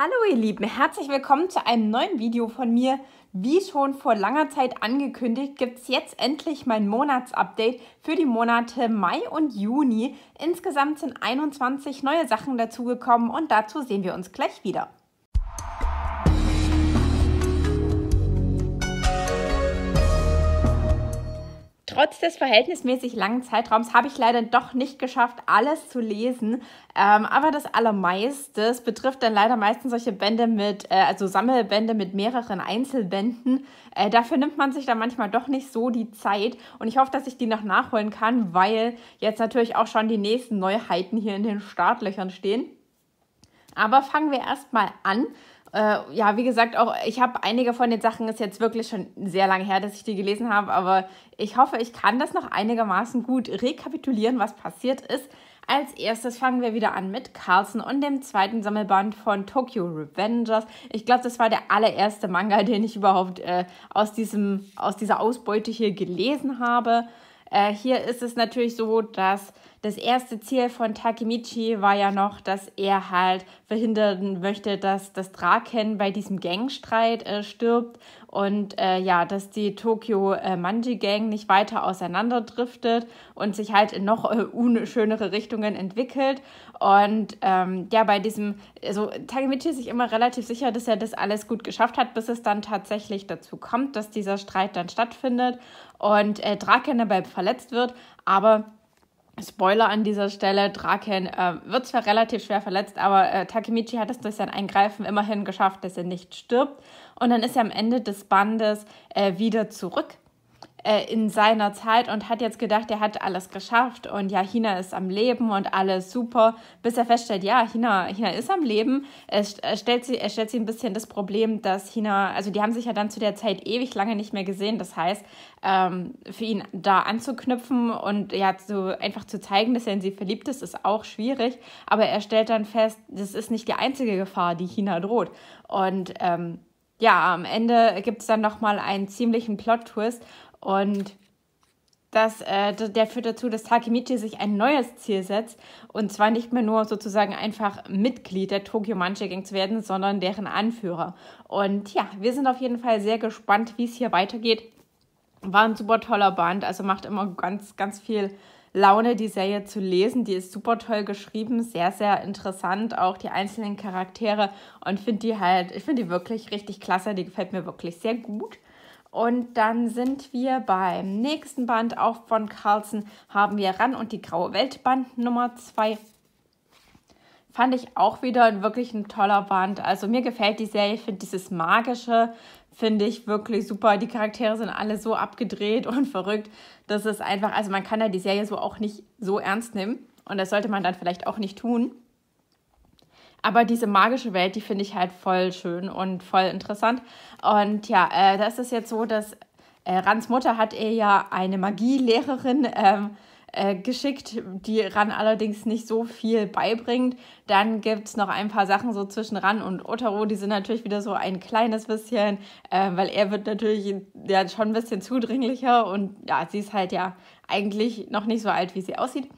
Hallo ihr Lieben, herzlich willkommen zu einem neuen Video von mir. Wie schon vor langer Zeit angekündigt, gibt es jetzt endlich mein Monatsupdate für die Monate Mai und Juni. Insgesamt sind 21 neue Sachen dazugekommen und dazu sehen wir uns gleich wieder. trotz des verhältnismäßig langen Zeitraums habe ich leider doch nicht geschafft, alles zu lesen. Ähm, aber das allermeiste betrifft dann leider meistens solche Bände mit, äh, also Sammelbände mit mehreren Einzelbänden. Äh, dafür nimmt man sich dann manchmal doch nicht so die Zeit. Und ich hoffe, dass ich die noch nachholen kann, weil jetzt natürlich auch schon die nächsten Neuheiten hier in den Startlöchern stehen. Aber fangen wir erstmal an äh, ja, wie gesagt, auch ich habe einige von den Sachen, ist jetzt wirklich schon sehr lange her, dass ich die gelesen habe, aber ich hoffe, ich kann das noch einigermaßen gut rekapitulieren, was passiert ist. Als erstes fangen wir wieder an mit Carlson und dem zweiten Sammelband von Tokyo Revengers. Ich glaube, das war der allererste Manga, den ich überhaupt äh, aus, diesem, aus dieser Ausbeute hier gelesen habe. Äh, hier ist es natürlich so, dass das erste Ziel von Takemichi war ja noch, dass er halt verhindern möchte, dass das Draken bei diesem Gangstreit äh, stirbt und äh, ja, dass die Tokyo äh, Manji Gang nicht weiter auseinanderdriftet und sich halt in noch äh, unschönere Richtungen entwickelt. Und ähm, ja, bei diesem, also Takemichi ist sich immer relativ sicher, dass er das alles gut geschafft hat, bis es dann tatsächlich dazu kommt, dass dieser Streit dann stattfindet und äh, Draken dabei verletzt wird. Aber Spoiler an dieser Stelle, Draken äh, wird zwar relativ schwer verletzt, aber äh, Takemichi hat es durch sein Eingreifen immerhin geschafft, dass er nicht stirbt. Und dann ist er am Ende des Bandes äh, wieder zurück äh, in seiner Zeit und hat jetzt gedacht, er hat alles geschafft und ja, China ist am Leben und alles super, bis er feststellt, ja, China, China ist am Leben. Es stellt sie, er stellt sie ein bisschen das Problem, dass China, also die haben sich ja dann zu der Zeit ewig lange nicht mehr gesehen. Das heißt, ähm, für ihn da anzuknüpfen und ja, so einfach zu zeigen, dass er in sie verliebt ist, ist auch schwierig. Aber er stellt dann fest, das ist nicht die einzige Gefahr, die China droht. Und ähm, ja, am Ende gibt es dann nochmal einen ziemlichen Plot-Twist und das, äh, der führt dazu, dass Takemichi sich ein neues Ziel setzt und zwar nicht mehr nur sozusagen einfach Mitglied der Tokyo Manche Gang zu werden, sondern deren Anführer. Und ja, wir sind auf jeden Fall sehr gespannt, wie es hier weitergeht. War ein super toller Band, also macht immer ganz, ganz viel Laune, die Serie zu lesen. Die ist super toll geschrieben, sehr, sehr interessant, auch die einzelnen Charaktere und finde die halt, ich finde die wirklich richtig klasse, die gefällt mir wirklich sehr gut. Und dann sind wir beim nächsten Band, auch von Carlsen, haben wir Ran und die graue Welt, Band Nummer 2. Fand ich auch wieder wirklich ein toller Band. Also mir gefällt die Serie, ich finde dieses magische, finde ich wirklich super. Die Charaktere sind alle so abgedreht und verrückt. Das ist einfach, also man kann ja die Serie so auch nicht so ernst nehmen. Und das sollte man dann vielleicht auch nicht tun. Aber diese magische Welt, die finde ich halt voll schön und voll interessant. Und ja, äh, das ist jetzt so, dass äh, Rans Mutter hat ihr ja eine Magielehrerin ähm, äh, geschickt, die Ran allerdings nicht so viel beibringt. Dann gibt es noch ein paar Sachen so zwischen Ran und Otaro, die sind natürlich wieder so ein kleines bisschen, äh, weil er wird natürlich ja schon ein bisschen zudringlicher und ja, sie ist halt ja eigentlich noch nicht so alt, wie sie aussieht.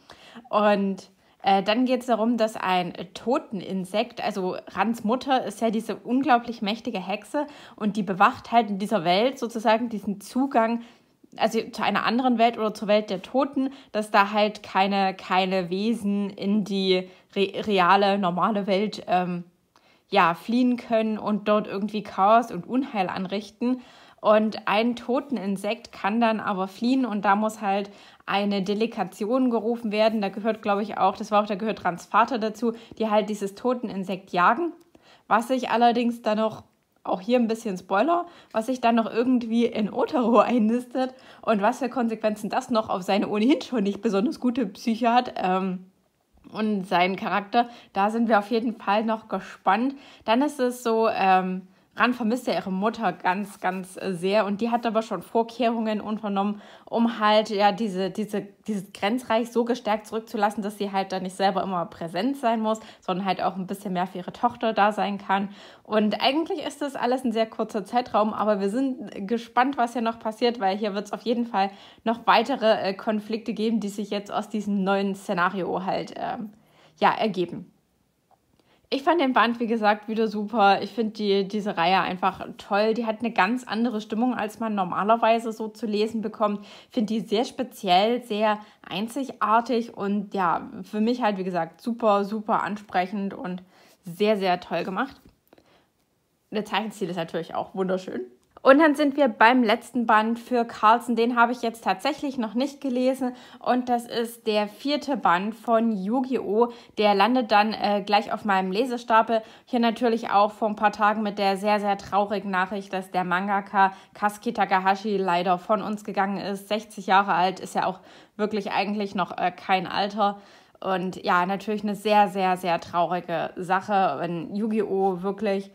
Und äh, dann geht es darum, dass ein Toteninsekt, also Rans Mutter ist ja diese unglaublich mächtige Hexe und die bewacht halt in dieser Welt sozusagen diesen Zugang also zu einer anderen Welt oder zur Welt der Toten, dass da halt keine, keine Wesen in die re reale, normale Welt ähm, ja, fliehen können und dort irgendwie Chaos und Unheil anrichten. Und ein Toteninsekt kann dann aber fliehen und da muss halt eine Delegation gerufen werden. Da gehört, glaube ich, auch, das war auch, da gehört Transvater dazu, die halt dieses Toteninsekt jagen. Was sich allerdings dann noch, auch hier ein bisschen Spoiler, was sich dann noch irgendwie in Otero einnistet und was für Konsequenzen das noch auf seine ohnehin schon nicht besonders gute Psyche hat. Ähm, und seinen Charakter. Da sind wir auf jeden Fall noch gespannt. Dann ist es so, ähm, Ran vermisst ja ihre Mutter ganz, ganz äh, sehr und die hat aber schon Vorkehrungen unternommen, um halt ja diese, diese, dieses Grenzreich so gestärkt zurückzulassen, dass sie halt da nicht selber immer präsent sein muss, sondern halt auch ein bisschen mehr für ihre Tochter da sein kann. Und eigentlich ist das alles ein sehr kurzer Zeitraum, aber wir sind gespannt, was hier noch passiert, weil hier wird es auf jeden Fall noch weitere äh, Konflikte geben, die sich jetzt aus diesem neuen Szenario halt äh, ja, ergeben ich fand den Band, wie gesagt, wieder super. Ich finde die, diese Reihe einfach toll. Die hat eine ganz andere Stimmung, als man normalerweise so zu lesen bekommt. Finde die sehr speziell, sehr einzigartig und ja, für mich halt, wie gesagt, super, super ansprechend und sehr, sehr toll gemacht. Der Zeichenstil ist natürlich auch wunderschön. Und dann sind wir beim letzten Band für Carlson. Den habe ich jetzt tatsächlich noch nicht gelesen. Und das ist der vierte Band von Yu-Gi-Oh! Der landet dann äh, gleich auf meinem Lesestapel. Hier natürlich auch vor ein paar Tagen mit der sehr, sehr traurigen Nachricht, dass der Mangaka Kasuki Takahashi leider von uns gegangen ist. 60 Jahre alt ist ja auch wirklich eigentlich noch äh, kein Alter. Und ja, natürlich eine sehr, sehr, sehr traurige Sache. Wenn Yu-Gi-Oh! wirklich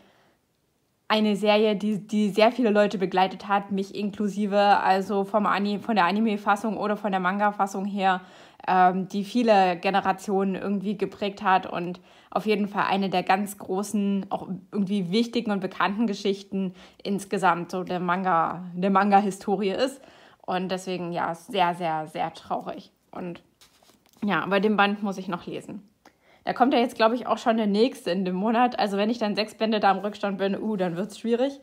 eine Serie, die, die sehr viele Leute begleitet hat, mich inklusive, also vom Ani von der Anime-Fassung oder von der Manga-Fassung her, ähm, die viele Generationen irgendwie geprägt hat und auf jeden Fall eine der ganz großen, auch irgendwie wichtigen und bekannten Geschichten insgesamt so der Manga, der Manga-Historie ist. Und deswegen ja, sehr, sehr, sehr traurig. Und ja, aber den Band muss ich noch lesen. Da kommt ja jetzt, glaube ich, auch schon der nächste in dem Monat. Also wenn ich dann sechs Bände da im Rückstand bin, uh, dann wird es schwierig.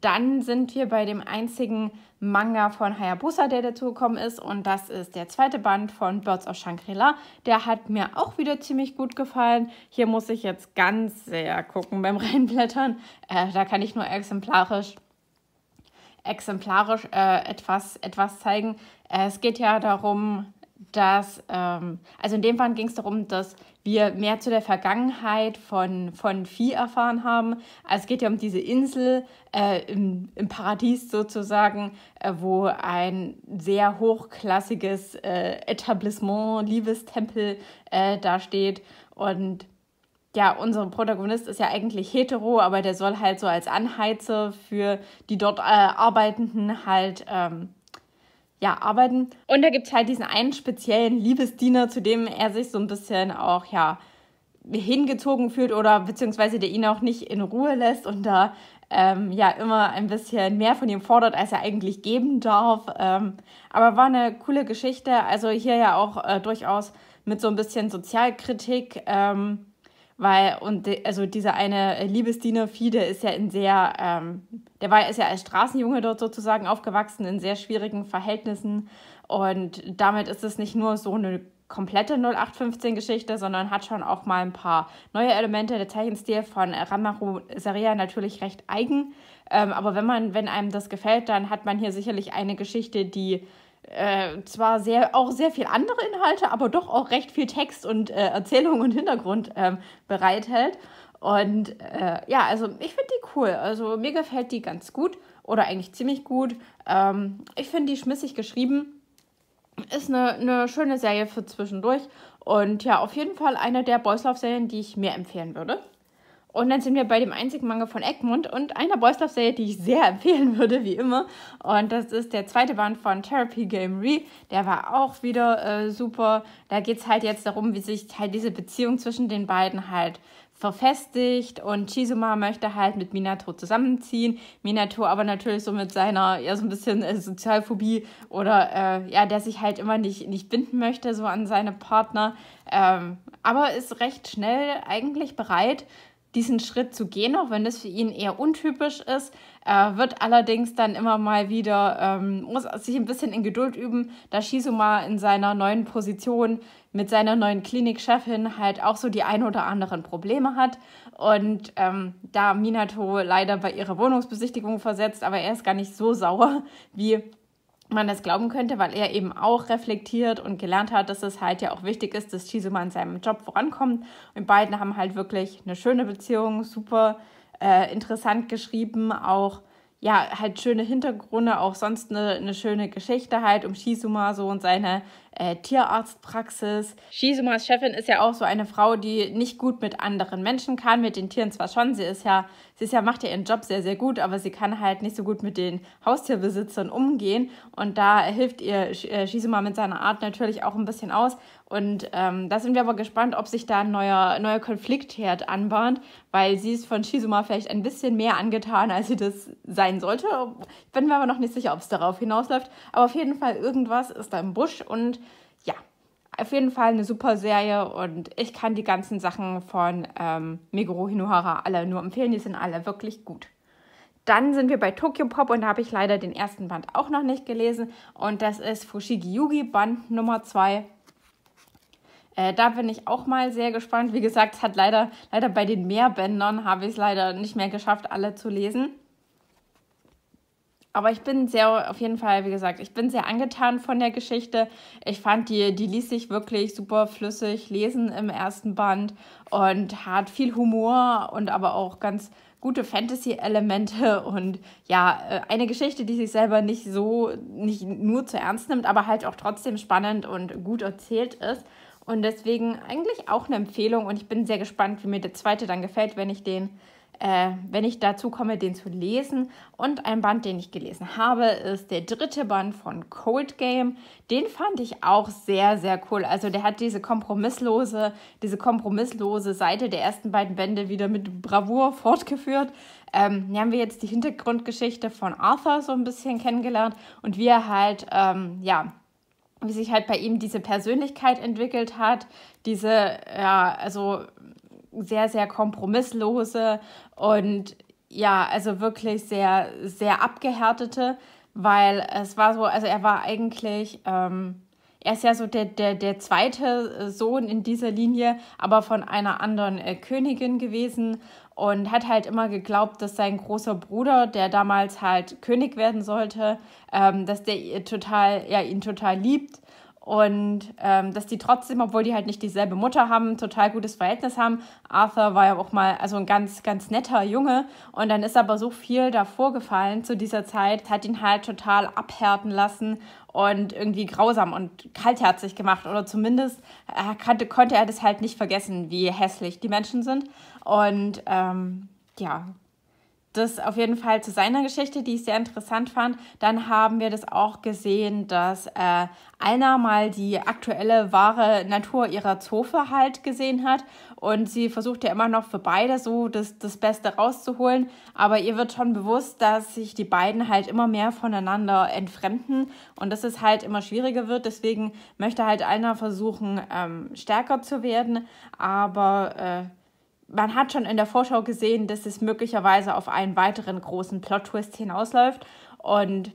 Dann sind wir bei dem einzigen Manga von Hayabusa, der dazugekommen ist. Und das ist der zweite Band von Birds of Shangri-La. Der hat mir auch wieder ziemlich gut gefallen. Hier muss ich jetzt ganz sehr gucken beim Reinblättern. Äh, da kann ich nur exemplarisch exemplarisch äh, etwas, etwas zeigen. Äh, es geht ja darum, dass, ähm, also in dem Fall ging es darum, dass wir mehr zu der Vergangenheit von, von Vieh erfahren haben. Also es geht ja um diese Insel äh, im, im Paradies sozusagen, äh, wo ein sehr hochklassiges äh, Etablissement, Liebestempel äh, dasteht. Und ja, unser Protagonist ist ja eigentlich hetero, aber der soll halt so als Anheizer für die dort äh, Arbeitenden halt. Ähm, ja, arbeiten. Und da gibt es halt diesen einen speziellen Liebesdiener, zu dem er sich so ein bisschen auch, ja, hingezogen fühlt oder beziehungsweise der ihn auch nicht in Ruhe lässt und da ähm, ja immer ein bisschen mehr von ihm fordert, als er eigentlich geben darf. Ähm, aber war eine coole Geschichte. Also hier ja auch äh, durchaus mit so ein bisschen Sozialkritik. Ähm, weil, und de, also dieser eine äh, Liebesdiener Fide ist ja in sehr, ähm, der war ist ja als Straßenjunge dort sozusagen aufgewachsen, in sehr schwierigen Verhältnissen. Und damit ist es nicht nur so eine komplette 0815-Geschichte, sondern hat schon auch mal ein paar neue Elemente. Der Zeichenstil von Ramaru Saria natürlich recht eigen. Ähm, aber wenn man, wenn einem das gefällt, dann hat man hier sicherlich eine Geschichte, die äh, zwar sehr, auch sehr viel andere Inhalte, aber doch auch recht viel Text und äh, Erzählung und Hintergrund ähm, bereithält. Und äh, ja, also ich finde die cool. Also mir gefällt die ganz gut oder eigentlich ziemlich gut. Ähm, ich finde die schmissig geschrieben. Ist eine, eine schöne Serie für zwischendurch. Und ja, auf jeden Fall eine der Boys Love Serien, die ich mir empfehlen würde. Und dann sind wir bei dem einzigen Manga von Egmont und einer Boys Love Serie, die ich sehr empfehlen würde, wie immer. Und das ist der zweite Band von Therapy Game Re. Der war auch wieder äh, super. Da geht es halt jetzt darum, wie sich halt diese Beziehung zwischen den beiden halt verfestigt und Chizuma möchte halt mit Minato zusammenziehen. Minato aber natürlich so mit seiner ja so ein bisschen äh, Sozialphobie oder äh, ja, der sich halt immer nicht, nicht binden möchte so an seine Partner. Ähm, aber ist recht schnell eigentlich bereit, diesen Schritt zu gehen, auch wenn das für ihn eher untypisch ist. Er wird allerdings dann immer mal wieder, ähm, muss sich ein bisschen in Geduld üben, da Shizuma in seiner neuen Position mit seiner neuen Klinikchefin halt auch so die ein oder anderen Probleme hat. Und ähm, da Minato leider bei ihrer Wohnungsbesichtigung versetzt, aber er ist gar nicht so sauer, wie man das glauben könnte, weil er eben auch reflektiert und gelernt hat, dass es halt ja auch wichtig ist, dass Shizuman in seinem Job vorankommt. Und beiden haben halt wirklich eine schöne Beziehung, super äh, interessant geschrieben, auch ja, halt schöne Hintergründe, auch sonst eine, eine schöne Geschichte halt um Shizuma so und seine äh, Tierarztpraxis. Shizumas Chefin ist ja auch so eine Frau, die nicht gut mit anderen Menschen kann, mit den Tieren zwar schon, sie ist ja sie ist ja, macht ja ihren Job sehr, sehr gut, aber sie kann halt nicht so gut mit den Haustierbesitzern umgehen. Und da hilft ihr äh, Shizuma mit seiner Art natürlich auch ein bisschen aus. Und ähm, da sind wir aber gespannt, ob sich da ein neuer, neuer Konfliktherd anbahnt, weil sie ist von Shizuma vielleicht ein bisschen mehr angetan, als sie das sein sollte. Ich bin mir aber noch nicht sicher, ob es darauf hinausläuft. Aber auf jeden Fall, irgendwas ist da im Busch und auf jeden Fall eine super Serie und ich kann die ganzen Sachen von ähm, Meguro Hinohara alle nur empfehlen. Die sind alle wirklich gut. Dann sind wir bei Tokyo Pop und da habe ich leider den ersten Band auch noch nicht gelesen. Und das ist Fushigi Yugi Band Nummer 2. Äh, da bin ich auch mal sehr gespannt. Wie gesagt, es hat leider, leider bei den Mehrbändern habe ich es leider nicht mehr geschafft, alle zu lesen aber ich bin sehr, auf jeden Fall, wie gesagt, ich bin sehr angetan von der Geschichte. Ich fand die, die ließ sich wirklich super flüssig lesen im ersten Band und hat viel Humor und aber auch ganz gute Fantasy-Elemente und ja, äh, eine Geschichte, die sich selber nicht so, nicht nur zu ernst nimmt, aber halt auch trotzdem spannend und gut erzählt ist. Und deswegen eigentlich auch eine Empfehlung und ich bin sehr gespannt, wie mir der zweite dann gefällt, wenn ich den äh, wenn ich dazu komme, den zu lesen. Und ein Band, den ich gelesen habe, ist der dritte Band von Cold Game. Den fand ich auch sehr, sehr cool. Also der hat diese kompromisslose, diese kompromisslose Seite der ersten beiden Bände wieder mit Bravour fortgeführt. Ähm, hier haben wir jetzt die Hintergrundgeschichte von Arthur so ein bisschen kennengelernt und wie er halt, ähm, ja, wie sich halt bei ihm diese Persönlichkeit entwickelt hat, diese, ja, also sehr, sehr kompromisslose und ja, also wirklich sehr, sehr abgehärtete, weil es war so, also er war eigentlich, ähm, er ist ja so der, der, der zweite Sohn in dieser Linie, aber von einer anderen äh, Königin gewesen und hat halt immer geglaubt, dass sein großer Bruder, der damals halt König werden sollte, ähm, dass der total, ja, ihn total liebt und ähm, dass die trotzdem, obwohl die halt nicht dieselbe Mutter haben, total gutes Verhältnis haben. Arthur war ja auch mal also ein ganz, ganz netter Junge und dann ist aber so viel davor gefallen zu dieser Zeit, hat ihn halt total abhärten lassen und irgendwie grausam und kaltherzig gemacht oder zumindest er äh, kannte, konnte er das halt nicht vergessen, wie hässlich die Menschen sind und ähm, ja, das auf jeden Fall zu seiner Geschichte, die ich sehr interessant fand. Dann haben wir das auch gesehen, dass äh, Alna mal die aktuelle wahre Natur ihrer Zofe halt gesehen hat. Und sie versucht ja immer noch für beide so das, das Beste rauszuholen. Aber ihr wird schon bewusst, dass sich die beiden halt immer mehr voneinander entfremden und dass es halt immer schwieriger wird. Deswegen möchte halt Alna versuchen, ähm, stärker zu werden. Aber äh, man hat schon in der Vorschau gesehen, dass es möglicherweise auf einen weiteren großen Plot-Twist hinausläuft. Und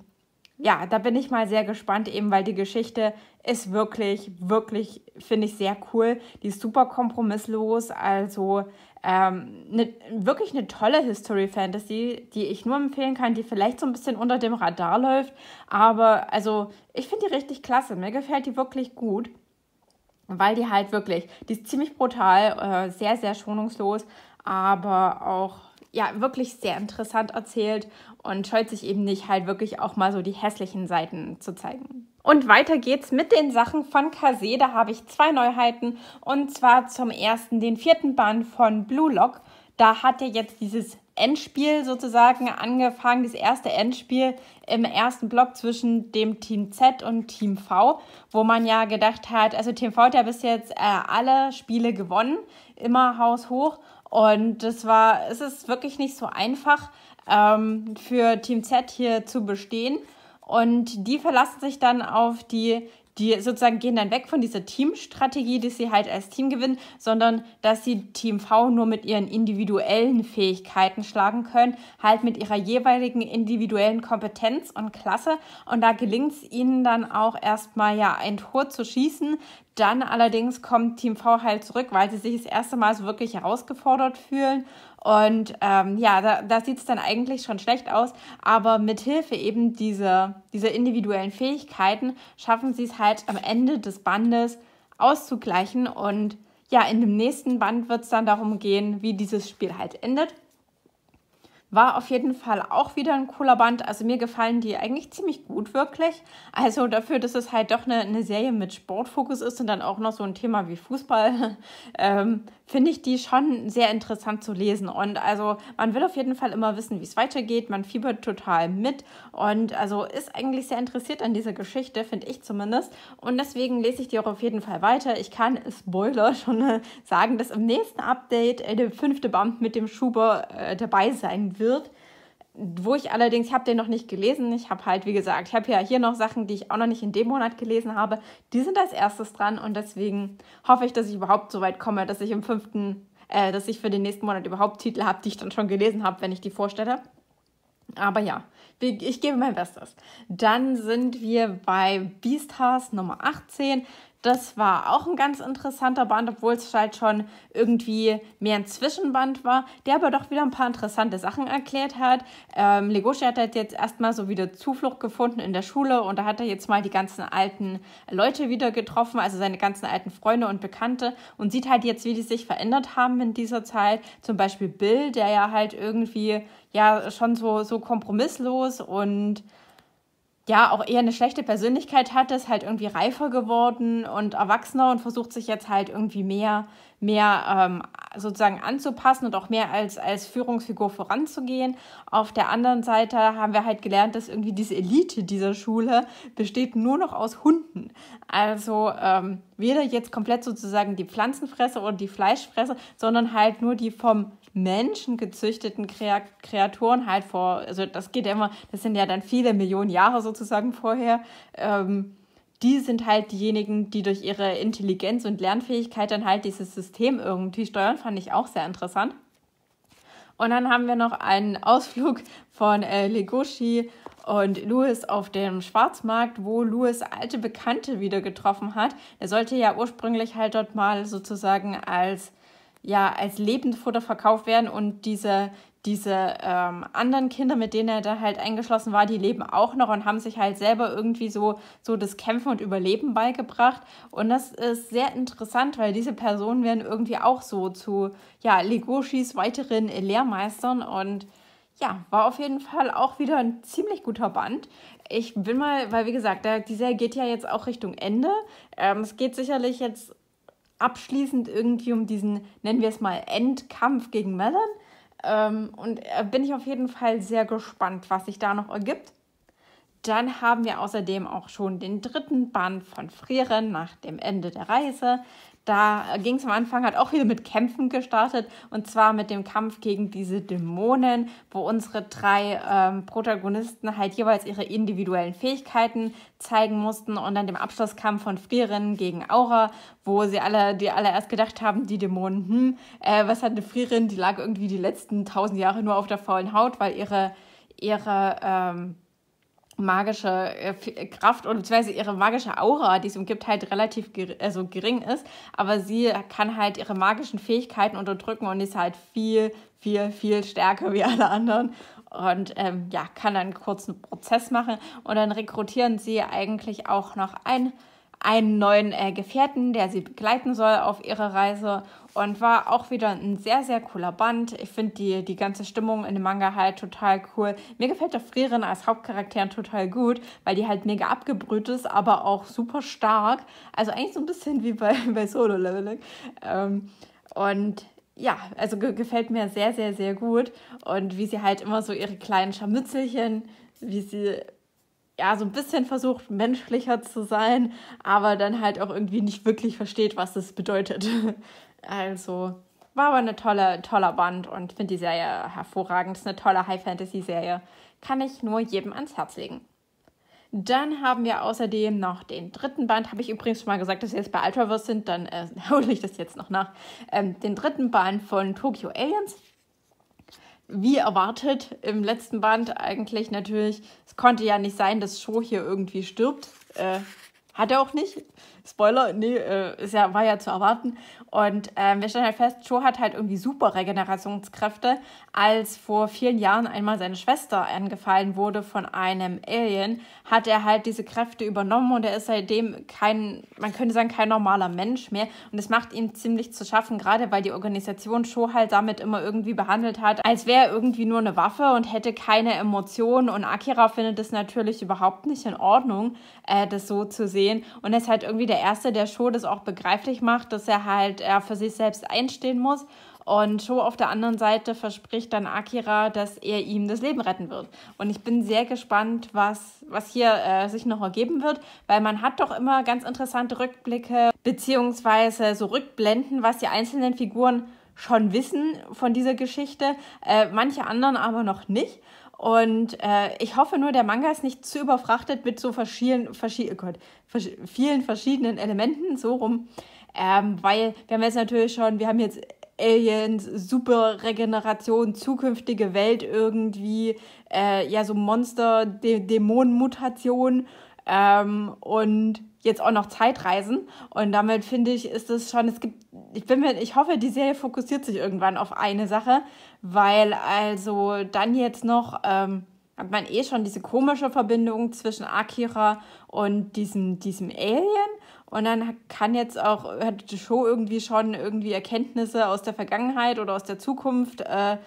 ja, da bin ich mal sehr gespannt, eben weil die Geschichte ist wirklich, wirklich, finde ich sehr cool. Die ist super kompromisslos. Also ähm, ne, wirklich eine tolle History Fantasy, die ich nur empfehlen kann, die vielleicht so ein bisschen unter dem Radar läuft. Aber also, ich finde die richtig klasse. Mir gefällt die wirklich gut weil die halt wirklich, die ist ziemlich brutal, äh, sehr, sehr schonungslos, aber auch ja wirklich sehr interessant erzählt und scheut sich eben nicht, halt wirklich auch mal so die hässlichen Seiten zu zeigen. Und weiter geht's mit den Sachen von Kase. Da habe ich zwei Neuheiten und zwar zum ersten den vierten Band von Blue Lock. Da hat er jetzt dieses Endspiel sozusagen angefangen, das erste Endspiel im ersten Block zwischen dem Team Z und Team V, wo man ja gedacht hat, also Team V hat ja bis jetzt äh, alle Spiele gewonnen, immer haushoch. Und das war, es ist wirklich nicht so einfach ähm, für Team Z hier zu bestehen. Und die verlassen sich dann auf die die sozusagen gehen dann weg von dieser Teamstrategie, die sie halt als Team gewinnen, sondern dass sie Team V nur mit ihren individuellen Fähigkeiten schlagen können, halt mit ihrer jeweiligen individuellen Kompetenz und Klasse. Und da gelingt es ihnen dann auch erstmal ja ein Tor zu schießen. Dann allerdings kommt Team V halt zurück, weil sie sich das erste Mal so wirklich herausgefordert fühlen und ähm, ja, da, da sieht es dann eigentlich schon schlecht aus, aber mit Hilfe eben dieser, dieser individuellen Fähigkeiten schaffen sie es halt am Ende des Bandes auszugleichen. Und ja, in dem nächsten Band wird es dann darum gehen, wie dieses Spiel halt endet. War auf jeden Fall auch wieder ein cooler Band. Also mir gefallen die eigentlich ziemlich gut wirklich. Also dafür, dass es halt doch eine, eine Serie mit Sportfokus ist und dann auch noch so ein Thema wie Fußball, ähm, finde ich die schon sehr interessant zu lesen. Und also man will auf jeden Fall immer wissen, wie es weitergeht. Man fiebert total mit und also ist eigentlich sehr interessiert an dieser Geschichte, finde ich zumindest. Und deswegen lese ich die auch auf jeden Fall weiter. Ich kann Spoiler schon äh, sagen, dass im nächsten Update äh, der fünfte Band mit dem Schuber äh, dabei sein wird wird. Wo ich allerdings, ich habe den noch nicht gelesen. Ich habe halt, wie gesagt, ich habe ja hier noch Sachen, die ich auch noch nicht in dem Monat gelesen habe. Die sind als erstes dran und deswegen hoffe ich, dass ich überhaupt so weit komme, dass ich im fünften, äh, dass ich für den nächsten Monat überhaupt Titel habe, die ich dann schon gelesen habe, wenn ich die vorstelle. Aber ja, ich gebe mein Bestes. Dann sind wir bei Beastars Nummer 18. Das war auch ein ganz interessanter Band, obwohl es halt schon irgendwie mehr ein Zwischenband war, der aber doch wieder ein paar interessante Sachen erklärt hat. Ähm, Legoshi hat halt jetzt erstmal so wieder Zuflucht gefunden in der Schule und da hat er jetzt mal die ganzen alten Leute wieder getroffen, also seine ganzen alten Freunde und Bekannte und sieht halt jetzt, wie die sich verändert haben in dieser Zeit. Zum Beispiel Bill, der ja halt irgendwie ja schon so, so kompromisslos und ja auch eher eine schlechte Persönlichkeit hatte, ist halt irgendwie reifer geworden und erwachsener und versucht sich jetzt halt irgendwie mehr, mehr ähm, sozusagen anzupassen und auch mehr als, als Führungsfigur voranzugehen. Auf der anderen Seite haben wir halt gelernt, dass irgendwie diese Elite dieser Schule besteht nur noch aus Hunden. Also ähm, weder jetzt komplett sozusagen die Pflanzenfresser oder die Fleischfresser, sondern halt nur die vom menschengezüchteten Kreaturen halt vor, also das geht ja immer, das sind ja dann viele Millionen Jahre sozusagen vorher, ähm, die sind halt diejenigen, die durch ihre Intelligenz und Lernfähigkeit dann halt dieses System irgendwie steuern, fand ich auch sehr interessant. Und dann haben wir noch einen Ausflug von äh, Legoshi und Louis auf dem Schwarzmarkt, wo Louis alte Bekannte wieder getroffen hat. Er sollte ja ursprünglich halt dort mal sozusagen als ja als Lebendfutter verkauft werden und diese, diese ähm, anderen Kinder, mit denen er da halt eingeschlossen war, die leben auch noch und haben sich halt selber irgendwie so, so das Kämpfen und Überleben beigebracht. Und das ist sehr interessant, weil diese Personen werden irgendwie auch so zu ja, Legoshis weiteren Lehrmeistern und ja, war auf jeden Fall auch wieder ein ziemlich guter Band. Ich bin mal, weil wie gesagt, der, dieser geht ja jetzt auch Richtung Ende. Ähm, es geht sicherlich jetzt abschließend irgendwie um diesen, nennen wir es mal, Endkampf gegen Mellon. Ähm, und äh, bin ich auf jeden Fall sehr gespannt, was sich da noch ergibt. Dann haben wir außerdem auch schon den dritten Band von Frieren nach dem Ende der Reise. Da ging es am Anfang, hat auch wieder mit Kämpfen gestartet und zwar mit dem Kampf gegen diese Dämonen, wo unsere drei ähm, Protagonisten halt jeweils ihre individuellen Fähigkeiten zeigen mussten und dann dem Abschlusskampf von Frieren gegen Aura, wo sie alle, die alle erst gedacht haben, die Dämonen, hm, äh, was hat eine Frierin, die lag irgendwie die letzten tausend Jahre nur auf der faulen Haut, weil ihre, ihre ähm, magische äh, äh, Kraft und beziehungsweise ihre magische Aura, die es umgibt, halt relativ ger also gering ist. Aber sie kann halt ihre magischen Fähigkeiten unterdrücken und ist halt viel, viel, viel stärker wie alle anderen. Und ähm, ja, kann dann einen kurzen Prozess machen. Und dann rekrutieren sie eigentlich auch noch ein einen neuen äh, Gefährten, der sie begleiten soll auf ihrer Reise und war auch wieder ein sehr, sehr cooler Band. Ich finde die, die ganze Stimmung in dem Manga halt total cool. Mir gefällt der Frieren als Hauptcharakter total gut, weil die halt mega abgebrüht ist, aber auch super stark. Also eigentlich so ein bisschen wie bei, bei Solo-Leveling. Ähm, und ja, also ge gefällt mir sehr, sehr, sehr gut. Und wie sie halt immer so ihre kleinen Scharmützelchen, wie sie ja, so ein bisschen versucht, menschlicher zu sein, aber dann halt auch irgendwie nicht wirklich versteht, was es bedeutet. Also war aber eine tolle, toller Band und finde die Serie hervorragend. Ist eine tolle High-Fantasy-Serie. Kann ich nur jedem ans Herz legen. Dann haben wir außerdem noch den dritten Band. Habe ich übrigens schon mal gesagt, dass wir jetzt bei Ultraverse sind, dann äh, hole ich das jetzt noch nach. Ähm, den dritten Band von Tokyo Aliens wie erwartet im letzten Band eigentlich natürlich, es konnte ja nicht sein, dass Sho hier irgendwie stirbt. Äh, hat er auch nicht. Spoiler, nee, äh, ist ja, war ja zu erwarten. Und ähm, wir stellen halt fest, Joe hat halt irgendwie super Regenerationskräfte, als vor vielen Jahren einmal seine Schwester angefallen wurde von einem Alien, hat er halt diese Kräfte übernommen und er ist seitdem kein, man könnte sagen, kein normaler Mensch mehr. Und das macht ihm ziemlich zu schaffen, gerade weil die Organisation Joe halt damit immer irgendwie behandelt hat, als wäre er irgendwie nur eine Waffe und hätte keine Emotionen. Und Akira findet es natürlich überhaupt nicht in Ordnung, äh, das so zu sehen. Und er ist halt irgendwie der der Erste, der Show das auch begreiflich macht, dass er halt ja, für sich selbst einstehen muss. Und Sho auf der anderen Seite verspricht dann Akira, dass er ihm das Leben retten wird. Und ich bin sehr gespannt, was, was hier äh, sich noch ergeben wird, weil man hat doch immer ganz interessante Rückblicke, beziehungsweise so Rückblenden, was die einzelnen Figuren schon wissen von dieser Geschichte, äh, manche anderen aber noch nicht. Und äh, ich hoffe nur, der Manga ist nicht zu überfrachtet mit so verschiedenen, verschi oh Gott, vers vielen verschiedenen Elementen, so rum. Ähm, weil wir haben jetzt natürlich schon, wir haben jetzt Aliens, Superregeneration, zukünftige Welt irgendwie, äh, ja, so Monster, De Dämonenmutation ähm, und jetzt auch noch Zeitreisen. Und damit finde ich, ist es schon, es gibt, ich bin mir, ich hoffe, die Serie fokussiert sich irgendwann auf eine Sache, weil also dann jetzt noch ähm, hat man eh schon diese komische Verbindung zwischen Akira und diesem, diesem Alien. Und dann kann jetzt auch, hat die Show irgendwie schon irgendwie Erkenntnisse aus der Vergangenheit oder aus der Zukunft, äh,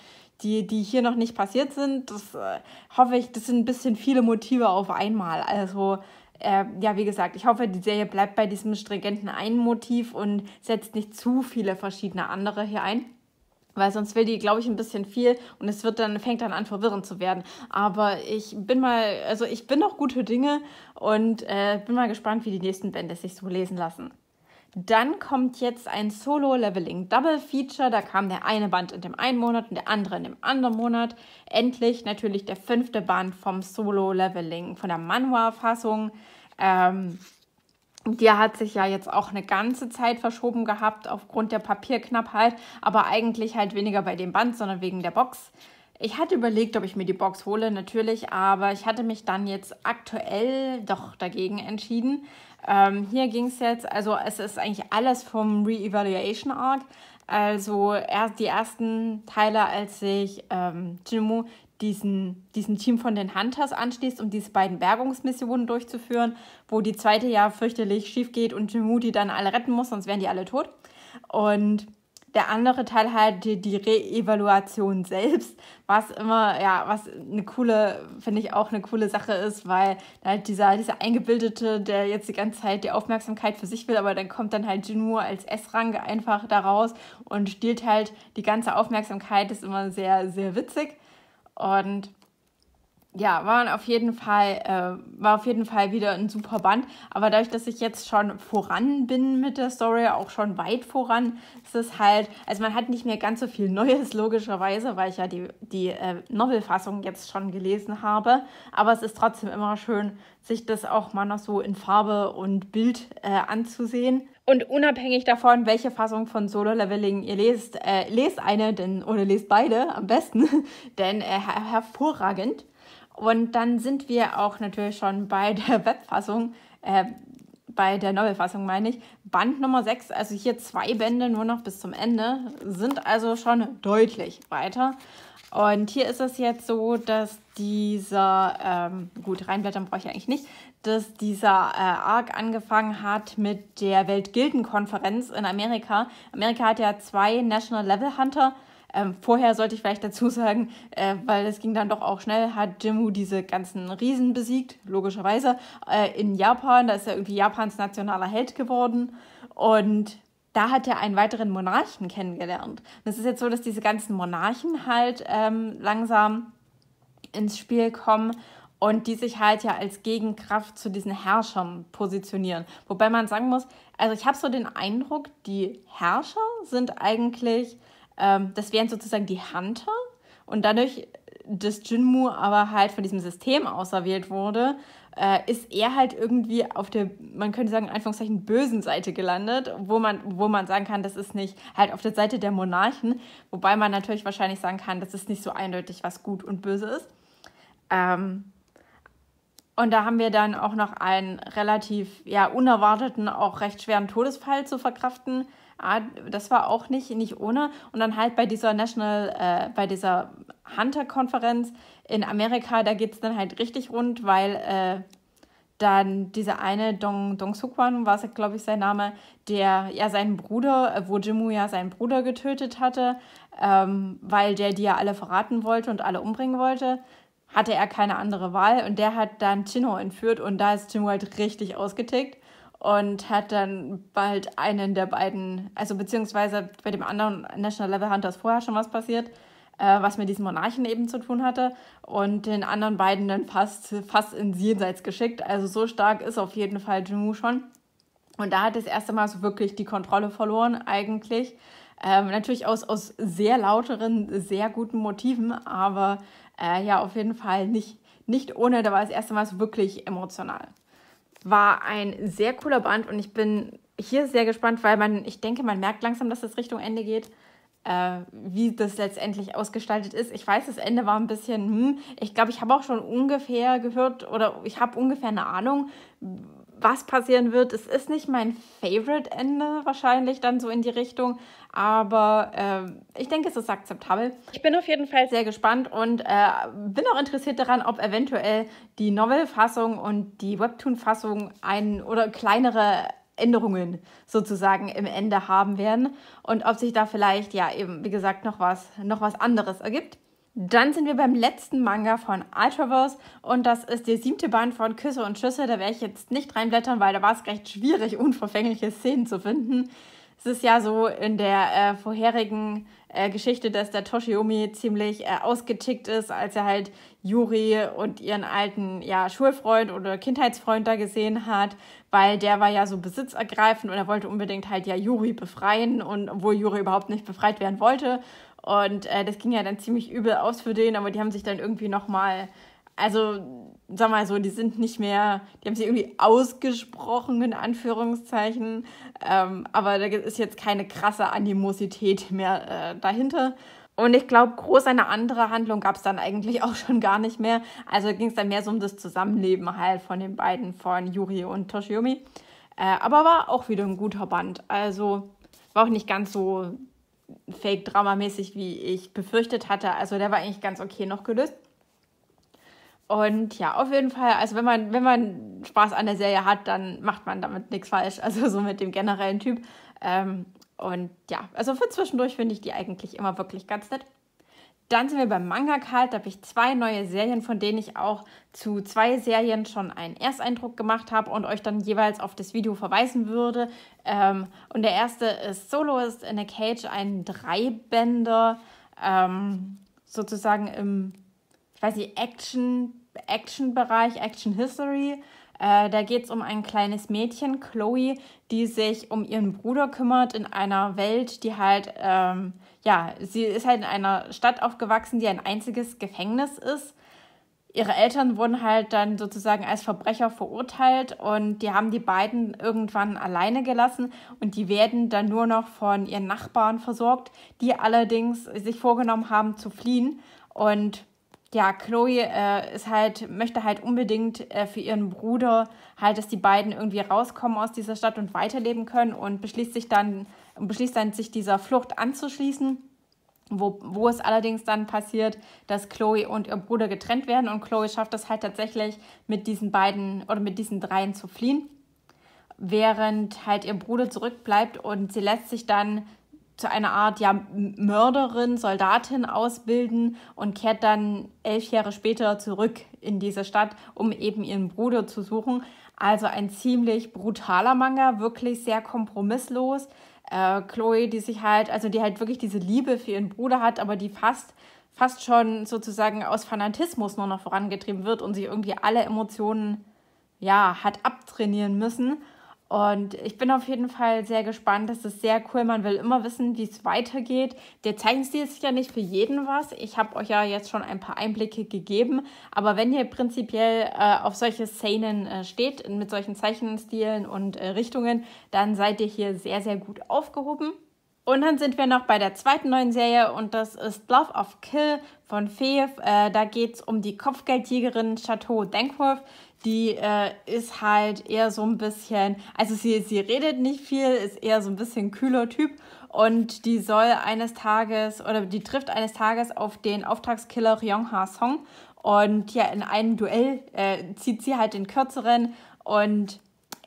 die, die hier noch nicht passiert sind. Das äh, hoffe ich, das sind ein bisschen viele Motive auf einmal. Also äh, ja, wie gesagt, ich hoffe, die Serie bleibt bei diesem stringenten einen Motiv und setzt nicht zu viele verschiedene andere hier ein. Weil sonst will die, glaube ich, ein bisschen viel und es wird dann, fängt dann an, verwirrend zu werden. Aber ich bin mal, also ich bin noch gute Dinge und äh, bin mal gespannt, wie die nächsten Bände sich so lesen lassen. Dann kommt jetzt ein Solo Leveling Double Feature. Da kam der eine Band in dem einen Monat und der andere in dem anderen Monat. Endlich natürlich der fünfte Band vom Solo Leveling, von der Manhwa-Fassung. Ähm, der hat sich ja jetzt auch eine ganze Zeit verschoben gehabt aufgrund der Papierknappheit, aber eigentlich halt weniger bei dem Band, sondern wegen der Box. Ich hatte überlegt, ob ich mir die Box hole, natürlich, aber ich hatte mich dann jetzt aktuell doch dagegen entschieden, ähm, hier ging es jetzt, also es ist eigentlich alles vom Re-Evaluation Arc. Also erst die ersten Teile, als sich ähm, Jinmu diesen, diesen Team von den Hunters anschließt, um diese beiden Bergungsmissionen durchzuführen, wo die zweite ja fürchterlich schief geht und Jinmu die dann alle retten muss, sonst wären die alle tot. Und der andere Teil halt die, die Re-Evaluation selbst, was immer, ja, was eine coole, finde ich auch eine coole Sache ist, weil halt dieser, dieser Eingebildete, der jetzt die ganze Zeit die Aufmerksamkeit für sich will, aber dann kommt dann halt nur als S-Rang einfach daraus und stiehlt halt die ganze Aufmerksamkeit, ist immer sehr, sehr witzig. Und ja, waren auf jeden Fall, äh, war auf jeden Fall wieder ein super Band. Aber dadurch, dass ich jetzt schon voran bin mit der Story, auch schon weit voran, ist es halt, also man hat nicht mehr ganz so viel Neues, logischerweise, weil ich ja die, die äh, Novelfassung jetzt schon gelesen habe. Aber es ist trotzdem immer schön, sich das auch mal noch so in Farbe und Bild äh, anzusehen. Und unabhängig davon, welche Fassung von Solo Leveling ihr lest, äh, lest eine denn, oder lest beide am besten, denn äh, hervorragend. Und dann sind wir auch natürlich schon bei der Webfassung, äh, bei der Novelfassung meine ich. Band Nummer 6, also hier zwei Bände nur noch bis zum Ende, sind also schon deutlich weiter. Und hier ist es jetzt so, dass dieser, ähm, gut, reinblättern brauche ich eigentlich nicht, dass dieser äh, Arc angefangen hat mit der Weltgildenkonferenz in Amerika. Amerika hat ja zwei National Level Hunter ähm, vorher sollte ich vielleicht dazu sagen, äh, weil es ging dann doch auch schnell, hat Jimmu diese ganzen Riesen besiegt, logischerweise, äh, in Japan. Da ist er irgendwie Japans nationaler Held geworden. Und da hat er einen weiteren Monarchen kennengelernt. Und es ist jetzt so, dass diese ganzen Monarchen halt ähm, langsam ins Spiel kommen und die sich halt ja als Gegenkraft zu diesen Herrschern positionieren. Wobei man sagen muss, also ich habe so den Eindruck, die Herrscher sind eigentlich ähm, das wären sozusagen die Hunter. Und dadurch, dass Jinmu aber halt von diesem System auserwählt wurde, äh, ist er halt irgendwie auf der, man könnte sagen, Anführungszeichen bösen Seite gelandet, wo man, wo man sagen kann, das ist nicht halt auf der Seite der Monarchen, wobei man natürlich wahrscheinlich sagen kann, das ist nicht so eindeutig, was gut und böse ist. Ähm, und da haben wir dann auch noch einen relativ ja, unerwarteten, auch recht schweren Todesfall zu verkraften, Ah, das war auch nicht, nicht ohne. Und dann halt bei dieser National, äh, bei dieser Hunter-Konferenz in Amerika, da geht es dann halt richtig rund, weil äh, dann dieser eine Dong, Dong Sukwan war es, glaube ich, sein Name, der ja seinen Bruder, äh, wo Jimu ja seinen Bruder getötet hatte, ähm, weil der die ja alle verraten wollte und alle umbringen wollte, hatte er keine andere Wahl und der hat dann Chino entführt und da ist Jimu halt richtig ausgetickt und hat dann bald einen der beiden, also beziehungsweise bei dem anderen National Level Hunter ist vorher schon was passiert, äh, was mit diesem Monarchen eben zu tun hatte und den anderen beiden dann fast, fast ins Jenseits geschickt. Also so stark ist auf jeden Fall Jemu schon. Und da hat das erste Mal so wirklich die Kontrolle verloren eigentlich. Ähm, natürlich aus, aus sehr lauteren, sehr guten Motiven, aber äh, ja, auf jeden Fall nicht, nicht ohne, da war das erste Mal so wirklich emotional war ein sehr cooler Band und ich bin hier sehr gespannt, weil man, ich denke, man merkt langsam, dass das Richtung Ende geht. Äh, wie das letztendlich ausgestaltet ist. Ich weiß, das Ende war ein bisschen, hm, ich glaube, ich habe auch schon ungefähr gehört oder ich habe ungefähr eine Ahnung, was passieren wird. Es ist nicht mein Favorite-Ende wahrscheinlich dann so in die Richtung, aber äh, ich denke, es ist akzeptabel. Ich bin auf jeden Fall sehr gespannt und äh, bin auch interessiert daran, ob eventuell die Novel-Fassung und die Webtoon-Fassung ein oder kleinere Änderungen sozusagen im Ende haben werden und ob sich da vielleicht ja eben wie gesagt noch was noch was anderes ergibt. Dann sind wir beim letzten Manga von Ultraverse und das ist der siebte Band von Küsse und Schüsse. Da werde ich jetzt nicht reinblättern, weil da war es recht schwierig, unverfängliche Szenen zu finden. Es ist ja so in der äh, vorherigen äh, Geschichte, dass der Toshiomi ziemlich äh, ausgetickt ist, als er halt Yuri und ihren alten ja, Schulfreund oder Kindheitsfreund da gesehen hat, weil der war ja so besitzergreifend und er wollte unbedingt halt ja Yuri befreien und obwohl Yuri überhaupt nicht befreit werden wollte. Und äh, das ging ja dann ziemlich übel aus für den, aber die haben sich dann irgendwie nochmal, also sag mal so, die sind nicht mehr, die haben sich irgendwie ausgesprochen, in Anführungszeichen. Ähm, aber da ist jetzt keine krasse Animosität mehr äh, dahinter. Und ich glaube, groß eine andere Handlung gab es dann eigentlich auch schon gar nicht mehr. Also ging es dann mehr so um das Zusammenleben halt von den beiden, von Yuri und Toshiyomi. Äh, aber war auch wieder ein guter Band. Also war auch nicht ganz so Fake-Drama-mäßig, wie ich befürchtet hatte. Also der war eigentlich ganz okay noch gelöst. Und ja, auf jeden Fall, also wenn man, wenn man Spaß an der Serie hat, dann macht man damit nichts falsch. Also so mit dem generellen Typ. Ähm, und ja, also für zwischendurch finde ich die eigentlich immer wirklich ganz nett. Dann sind wir beim Manga-Kalt. Da habe ich zwei neue Serien, von denen ich auch zu zwei Serien schon einen Ersteindruck gemacht habe und euch dann jeweils auf das Video verweisen würde. Ähm, und der erste ist Soloist in a Cage, ein Dreibänder, ähm, sozusagen im, ich weiß nicht, Action, bereich Action-History. Äh, da geht es um ein kleines Mädchen, Chloe, die sich um ihren Bruder kümmert in einer Welt, die halt ähm, ja, sie ist halt in einer Stadt aufgewachsen, die ein einziges Gefängnis ist. Ihre Eltern wurden halt dann sozusagen als Verbrecher verurteilt und die haben die beiden irgendwann alleine gelassen und die werden dann nur noch von ihren Nachbarn versorgt, die allerdings sich vorgenommen haben zu fliehen und ja, Chloe äh, ist halt, möchte halt unbedingt äh, für ihren Bruder halt, dass die beiden irgendwie rauskommen aus dieser Stadt und weiterleben können und beschließt sich dann und beschließt dann, sich dieser Flucht anzuschließen. Wo, wo es allerdings dann passiert, dass Chloe und ihr Bruder getrennt werden und Chloe schafft es halt tatsächlich mit diesen beiden oder mit diesen dreien zu fliehen, während halt ihr Bruder zurückbleibt und sie lässt sich dann zu einer Art ja, Mörderin, Soldatin ausbilden und kehrt dann elf Jahre später zurück in diese Stadt, um eben ihren Bruder zu suchen. Also ein ziemlich brutaler Manga, wirklich sehr kompromisslos, äh, Chloe, die sich halt, also die halt wirklich diese Liebe für ihren Bruder hat, aber die fast fast schon sozusagen aus Fanatismus nur noch vorangetrieben wird und sich irgendwie alle Emotionen ja hat abtrainieren müssen. Und ich bin auf jeden Fall sehr gespannt. Das ist sehr cool. Man will immer wissen, wie es weitergeht. Der Zeichenstil ist ja nicht für jeden was. Ich habe euch ja jetzt schon ein paar Einblicke gegeben. Aber wenn ihr prinzipiell äh, auf solche Szenen äh, steht, mit solchen Zeichenstilen und äh, Richtungen, dann seid ihr hier sehr, sehr gut aufgehoben. Und dann sind wir noch bei der zweiten neuen Serie und das ist Love of Kill von Fee. Äh, da geht es um die Kopfgeldjägerin Chateau Dankworth. Die äh, ist halt eher so ein bisschen, also sie, sie redet nicht viel, ist eher so ein bisschen kühler Typ und die soll eines Tages oder die trifft eines Tages auf den Auftragskiller Ryong Ha Song und ja, in einem Duell äh, zieht sie halt den Kürzeren und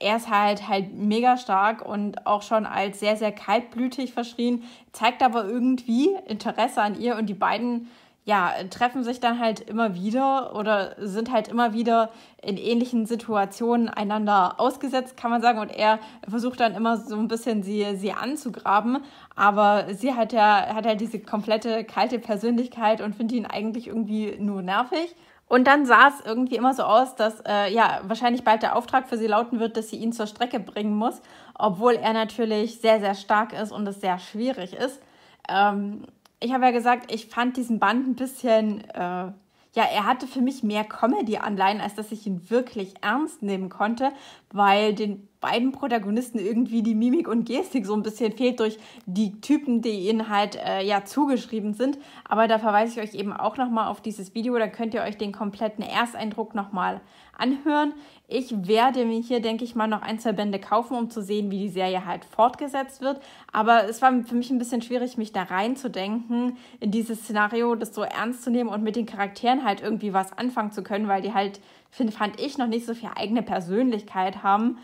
er ist halt halt mega stark und auch schon als sehr, sehr kaltblütig verschrien, zeigt aber irgendwie Interesse an ihr und die beiden ja, treffen sich dann halt immer wieder oder sind halt immer wieder in ähnlichen Situationen einander ausgesetzt, kann man sagen. Und er versucht dann immer so ein bisschen sie, sie anzugraben. Aber sie hat ja, hat halt diese komplette kalte Persönlichkeit und findet ihn eigentlich irgendwie nur nervig. Und dann sah es irgendwie immer so aus, dass äh, ja wahrscheinlich bald der Auftrag für sie lauten wird, dass sie ihn zur Strecke bringen muss, obwohl er natürlich sehr, sehr stark ist und es sehr schwierig ist. Ähm, ich habe ja gesagt, ich fand diesen Band ein bisschen äh, ja, er hatte für mich mehr Comedy-Anleihen, als dass ich ihn wirklich ernst nehmen konnte, weil den beiden Protagonisten irgendwie die Mimik und Gestik so ein bisschen fehlt durch die Typen, die ihnen halt äh, ja zugeschrieben sind. Aber da verweise ich euch eben auch nochmal auf dieses Video, da könnt ihr euch den kompletten Ersteindruck nochmal mal anhören. Ich werde mir hier, denke ich mal, noch ein, zwei Bände kaufen, um zu sehen, wie die Serie halt fortgesetzt wird. Aber es war für mich ein bisschen schwierig, mich da reinzudenken, in dieses Szenario, das so ernst zu nehmen und mit den Charakteren halt irgendwie was anfangen zu können, weil die halt, find, fand ich, noch nicht so viel eigene Persönlichkeit haben.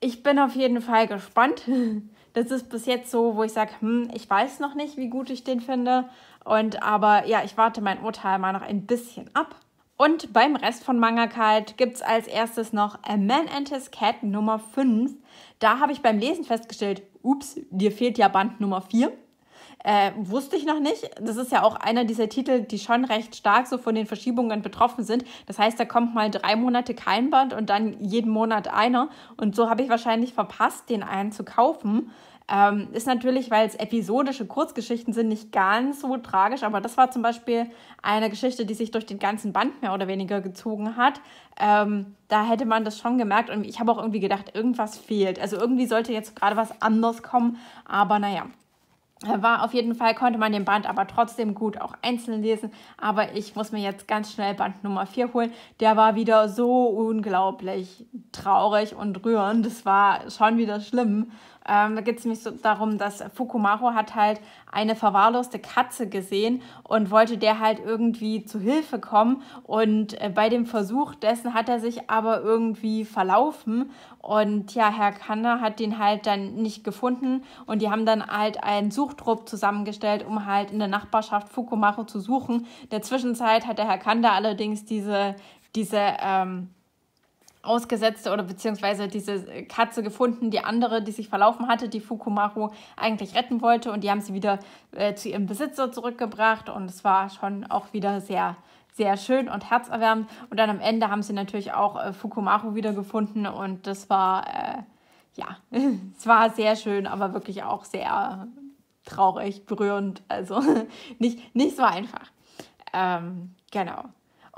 Ich bin auf jeden Fall gespannt. Das ist bis jetzt so, wo ich sage, hm, ich weiß noch nicht, wie gut ich den finde. Und aber ja, ich warte mein Urteil mal noch ein bisschen ab und beim Rest von Manga Kalt gibt es als erstes noch A Man and His Cat Nummer 5. Da habe ich beim Lesen festgestellt, ups, dir fehlt ja Band Nummer 4. Äh, wusste ich noch nicht. Das ist ja auch einer dieser Titel, die schon recht stark so von den Verschiebungen betroffen sind. Das heißt, da kommt mal drei Monate kein Band und dann jeden Monat einer. Und so habe ich wahrscheinlich verpasst, den einen zu kaufen. Ähm, ist natürlich, weil es episodische Kurzgeschichten sind, nicht ganz so tragisch, aber das war zum Beispiel eine Geschichte, die sich durch den ganzen Band mehr oder weniger gezogen hat. Ähm, da hätte man das schon gemerkt und ich habe auch irgendwie gedacht, irgendwas fehlt. Also irgendwie sollte jetzt gerade was anders kommen, aber naja. War auf jeden Fall, konnte man den Band aber trotzdem gut auch einzeln lesen. Aber ich muss mir jetzt ganz schnell Band Nummer 4 holen. Der war wieder so unglaublich traurig und rührend. Das war schon wieder schlimm. Ähm, da geht es nämlich so darum, dass Fukumaru hat halt eine verwahrloste Katze gesehen und wollte der halt irgendwie zu Hilfe kommen. Und äh, bei dem Versuch dessen hat er sich aber irgendwie verlaufen. Und ja, Herr Kanner hat den halt dann nicht gefunden. Und die haben dann halt einen Suchtrupp zusammengestellt, um halt in der Nachbarschaft Fukumaru zu suchen. In der Zwischenzeit hat der Herr Kanner allerdings diese, diese ähm, ausgesetzte oder beziehungsweise diese äh, Katze gefunden, die andere, die sich verlaufen hatte, die Fukumaru eigentlich retten wollte und die haben sie wieder äh, zu ihrem Besitzer zurückgebracht und es war schon auch wieder sehr sehr schön und herzerwärmend und dann am Ende haben sie natürlich auch äh, Fukumaru wiedergefunden und das war äh, ja, es war sehr schön, aber wirklich auch sehr traurig, berührend, also nicht nicht so einfach. Ähm, genau.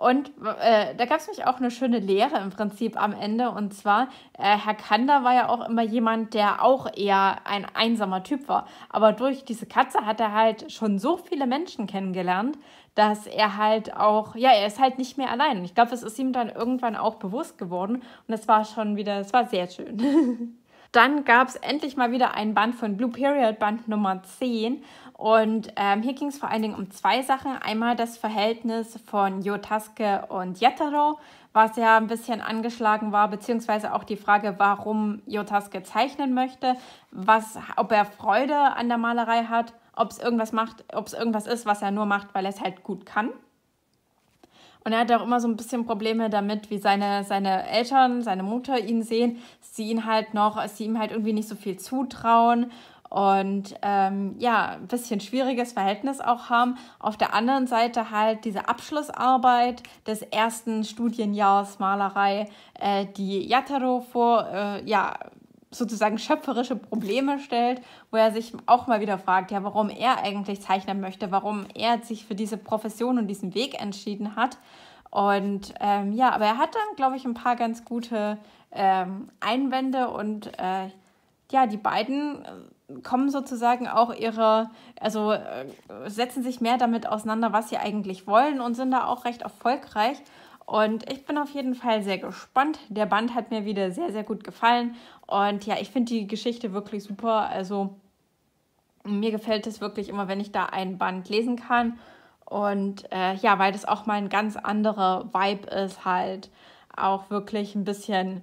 Und äh, da gab es mich auch eine schöne Lehre im Prinzip am Ende. Und zwar, äh, Herr Kander war ja auch immer jemand, der auch eher ein einsamer Typ war. Aber durch diese Katze hat er halt schon so viele Menschen kennengelernt, dass er halt auch, ja, er ist halt nicht mehr allein. Und ich glaube, es ist ihm dann irgendwann auch bewusst geworden. Und das war schon wieder, es war sehr schön. Dann gab es endlich mal wieder einen Band von Blue Period, Band Nummer 10. Und ähm, hier ging es vor allen Dingen um zwei Sachen. Einmal das Verhältnis von Jotaske und Jettero, was ja ein bisschen angeschlagen war, beziehungsweise auch die Frage, warum Jotaske zeichnen möchte, was, ob er Freude an der Malerei hat, ob es irgendwas macht, ob es irgendwas ist, was er nur macht, weil er es halt gut kann. Und er hat auch immer so ein bisschen Probleme damit, wie seine, seine Eltern, seine Mutter ihn sehen, sie ihn halt noch, sie ihm halt irgendwie nicht so viel zutrauen und ähm, ja, ein bisschen schwieriges Verhältnis auch haben. Auf der anderen Seite halt diese Abschlussarbeit des ersten Studienjahres Malerei, äh, die Yataro vor, äh, ja, sozusagen schöpferische Probleme stellt, wo er sich auch mal wieder fragt, ja, warum er eigentlich zeichnen möchte, warum er sich für diese Profession und diesen Weg entschieden hat. Und ähm, ja, aber er hat dann, glaube ich, ein paar ganz gute ähm, Einwände und äh, ja, die beiden äh, kommen sozusagen auch ihre, also äh, setzen sich mehr damit auseinander, was sie eigentlich wollen und sind da auch recht erfolgreich. Und ich bin auf jeden Fall sehr gespannt. Der Band hat mir wieder sehr, sehr gut gefallen. Und ja, ich finde die Geschichte wirklich super. Also mir gefällt es wirklich immer, wenn ich da ein Band lesen kann. Und äh, ja, weil das auch mal ein ganz anderer Vibe ist, halt auch wirklich ein bisschen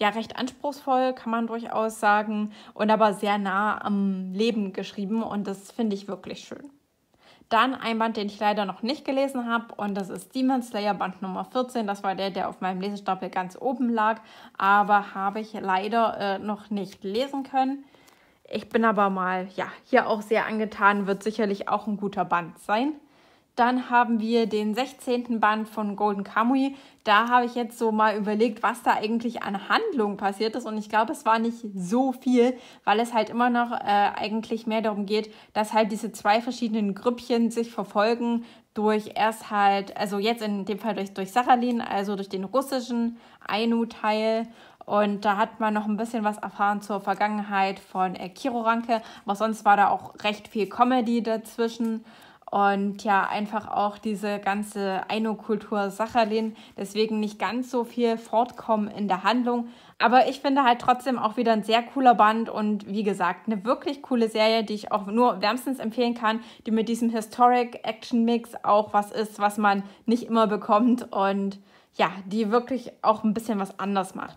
ja recht anspruchsvoll, kann man durchaus sagen, und aber sehr nah am Leben geschrieben und das finde ich wirklich schön. Dann ein Band, den ich leider noch nicht gelesen habe und das ist Demon Slayer Band Nummer 14. Das war der, der auf meinem Lesestapel ganz oben lag, aber habe ich leider äh, noch nicht lesen können. Ich bin aber mal, ja, hier auch sehr angetan, wird sicherlich auch ein guter Band sein. Dann haben wir den 16. Band von Golden Kamui. Da habe ich jetzt so mal überlegt, was da eigentlich an Handlung passiert ist. Und ich glaube, es war nicht so viel, weil es halt immer noch äh, eigentlich mehr darum geht, dass halt diese zwei verschiedenen Grüppchen sich verfolgen durch erst halt, also jetzt in dem Fall durch, durch Sachalin, also durch den russischen Ainu-Teil. Und da hat man noch ein bisschen was erfahren zur Vergangenheit von äh, Kiro Ranke. Aber sonst war da auch recht viel Comedy dazwischen. Und ja, einfach auch diese ganze Aino-Kultur Sachalin, deswegen nicht ganz so viel Fortkommen in der Handlung. Aber ich finde halt trotzdem auch wieder ein sehr cooler Band und wie gesagt, eine wirklich coole Serie, die ich auch nur wärmstens empfehlen kann, die mit diesem Historic Action Mix auch was ist, was man nicht immer bekommt und ja, die wirklich auch ein bisschen was anders macht.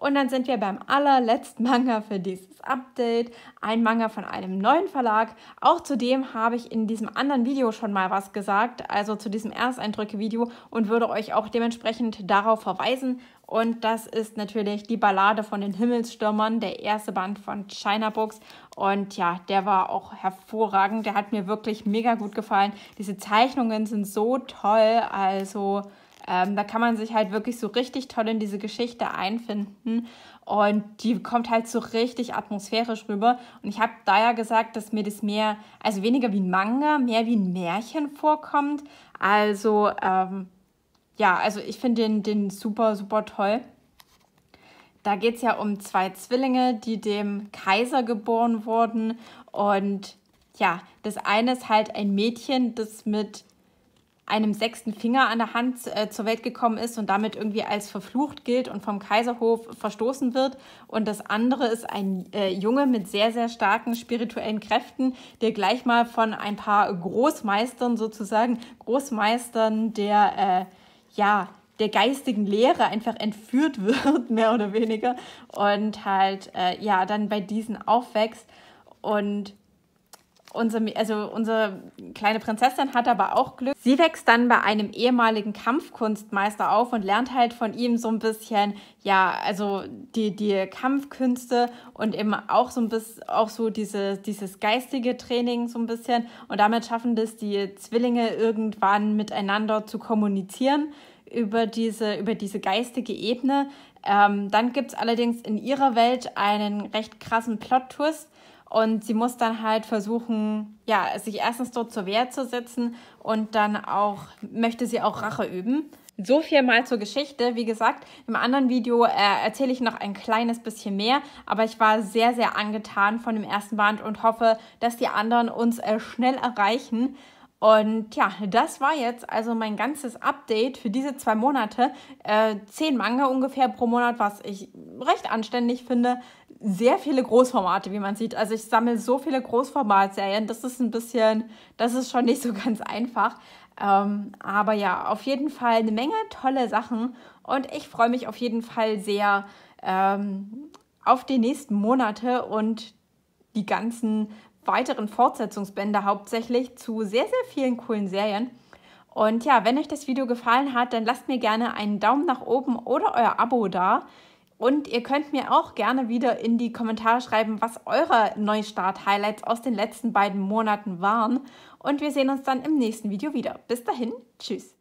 Und dann sind wir beim allerletzten Manga für dieses Update. Ein Manga von einem neuen Verlag. Auch zu dem habe ich in diesem anderen Video schon mal was gesagt, also zu diesem Ersteindrücke-Video und würde euch auch dementsprechend darauf verweisen. Und das ist natürlich die Ballade von den Himmelsstürmern, der erste Band von China Books. Und ja, der war auch hervorragend. Der hat mir wirklich mega gut gefallen. Diese Zeichnungen sind so toll. Also ähm, da kann man sich halt wirklich so richtig toll in diese Geschichte einfinden und die kommt halt so richtig atmosphärisch rüber. Und ich habe da ja gesagt, dass mir das mehr, also weniger wie ein Manga, mehr wie ein Märchen vorkommt. Also ähm, ja, also ich finde den, den super, super toll. Da geht es ja um zwei Zwillinge, die dem Kaiser geboren wurden. Und ja, das eine ist halt ein Mädchen, das mit einem sechsten Finger an der Hand äh, zur Welt gekommen ist und damit irgendwie als verflucht gilt und vom Kaiserhof verstoßen wird. Und das andere ist ein äh, Junge mit sehr, sehr starken spirituellen Kräften, der gleich mal von ein paar Großmeistern sozusagen, Großmeistern der, äh, ja, der geistigen Lehre einfach entführt wird, mehr oder weniger. Und halt, äh, ja, dann bei diesen aufwächst. Und unser, also unsere kleine Prinzessin hat aber auch Glück. Sie wächst dann bei einem ehemaligen Kampfkunstmeister auf und lernt halt von ihm so ein bisschen, ja, also die, die Kampfkünste und eben auch so ein bisschen, auch so diese, dieses geistige Training so ein bisschen. Und damit schaffen das die Zwillinge irgendwann miteinander zu kommunizieren über diese, über diese geistige Ebene. Ähm, dann gibt es allerdings in ihrer Welt einen recht krassen Plot-Twist, und sie muss dann halt versuchen, ja, sich erstens dort zur Wehr zu setzen und dann auch, möchte sie auch Rache üben. So viel mal zur Geschichte. Wie gesagt, im anderen Video äh, erzähle ich noch ein kleines bisschen mehr, aber ich war sehr, sehr angetan von dem ersten Band und hoffe, dass die anderen uns äh, schnell erreichen. Und ja, das war jetzt also mein ganzes Update für diese zwei Monate. Äh, zehn Manga ungefähr pro Monat, was ich recht anständig finde. Sehr viele Großformate, wie man sieht. Also ich sammle so viele Großformatserien. Das ist ein bisschen, das ist schon nicht so ganz einfach. Ähm, aber ja, auf jeden Fall eine Menge tolle Sachen. Und ich freue mich auf jeden Fall sehr ähm, auf die nächsten Monate und die ganzen weiteren Fortsetzungsbände hauptsächlich zu sehr, sehr vielen coolen Serien. Und ja, wenn euch das Video gefallen hat, dann lasst mir gerne einen Daumen nach oben oder euer Abo da. Und ihr könnt mir auch gerne wieder in die Kommentare schreiben, was eure Neustart-Highlights aus den letzten beiden Monaten waren. Und wir sehen uns dann im nächsten Video wieder. Bis dahin, tschüss.